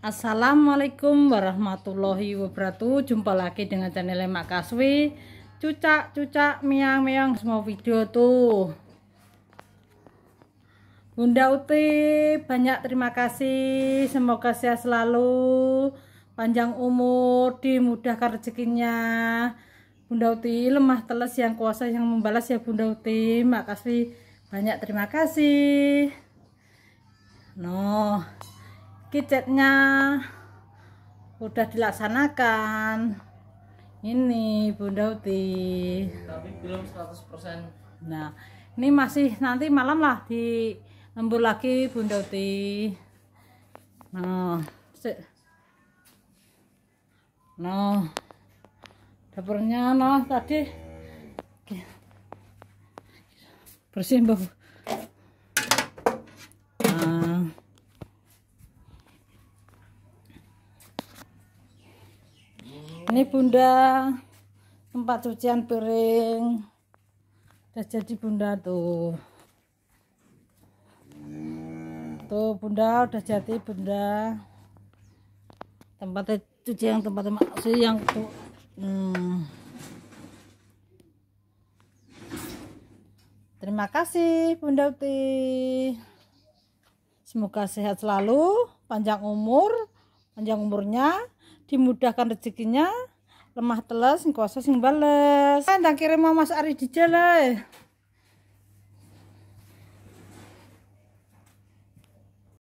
Assalamualaikum warahmatullahi wabarakatuh Jumpa lagi dengan channel Mak Kaswi Cucak, cucak, miang, miang Semua video tuh Bunda Uti Banyak terima kasih Semoga sehat selalu Panjang umur Dimudahkan rezekinya Bunda Uti lemah teles yang kuasa Yang membalas ya Bunda Uti Makasih banyak terima kasih No kicetnya udah dilaksanakan ini Bunda Uti tapi belum 100% nah ini masih nanti malam lah di lembur lagi Bunda Uti nah si. nah dapurnya nah tadi bersih Mbak ini bunda tempat cucian piring udah jadi bunda tuh tuh bunda udah jadi bunda tempat cuci yang tempat maksud yang tuh hmm. terima kasih bunda uti semoga sehat selalu panjang umur panjang umurnya dimudahkan rezekinya lemah teles ngkosa sing bales kan tak kirim mas Ari di jalan eh.